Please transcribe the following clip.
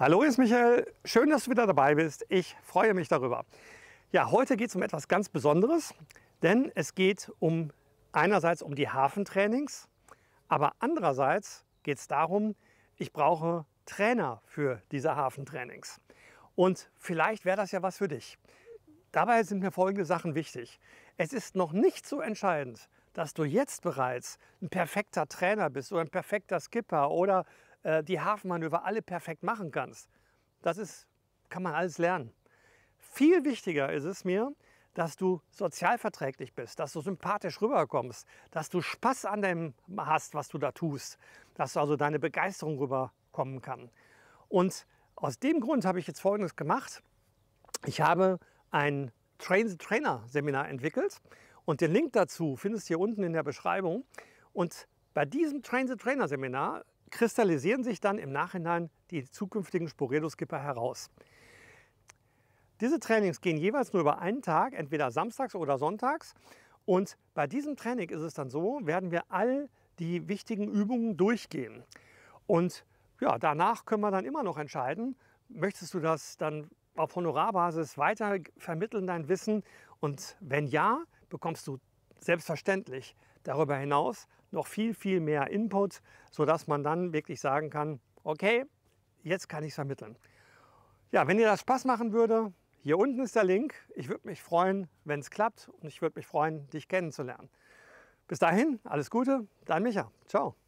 Hallo, hier ist Michael. Schön, dass du wieder dabei bist. Ich freue mich darüber. Ja, heute geht es um etwas ganz Besonderes, denn es geht um einerseits um die Hafentrainings, aber andererseits geht es darum, ich brauche Trainer für diese Hafentrainings. Und vielleicht wäre das ja was für dich. Dabei sind mir folgende Sachen wichtig. Es ist noch nicht so entscheidend, dass du jetzt bereits ein perfekter Trainer bist oder ein perfekter Skipper oder äh, die Hafenmanöver alle perfekt machen kannst. Das ist, kann man alles lernen. Viel wichtiger ist es mir, dass du sozialverträglich bist, dass du sympathisch rüberkommst, dass du Spaß an dem hast, was du da tust, dass also deine Begeisterung rüberkommen kann. Und aus dem Grund habe ich jetzt Folgendes gemacht. Ich habe ein Train-Trainer-Seminar the entwickelt und den Link dazu findest du hier unten in der Beschreibung. Und bei diesem Train-Trainer-Seminar the kristallisieren sich dann im Nachhinein die zukünftigen Sporedoskipper heraus. Diese Trainings gehen jeweils nur über einen Tag, entweder samstags oder sonntags. Und bei diesem Training ist es dann so, werden wir all die wichtigen Übungen durchgehen. Und ja, danach können wir dann immer noch entscheiden, möchtest du das dann auf Honorarbasis weiter vermitteln, dein Wissen? Und wenn ja, bekommst du selbstverständlich darüber hinaus noch viel, viel mehr Input, sodass man dann wirklich sagen kann, okay, jetzt kann ich es vermitteln. Ja, wenn dir das Spaß machen würde, hier unten ist der Link. Ich würde mich freuen, wenn es klappt und ich würde mich freuen, dich kennenzulernen. Bis dahin, alles Gute, dein Micha. Ciao.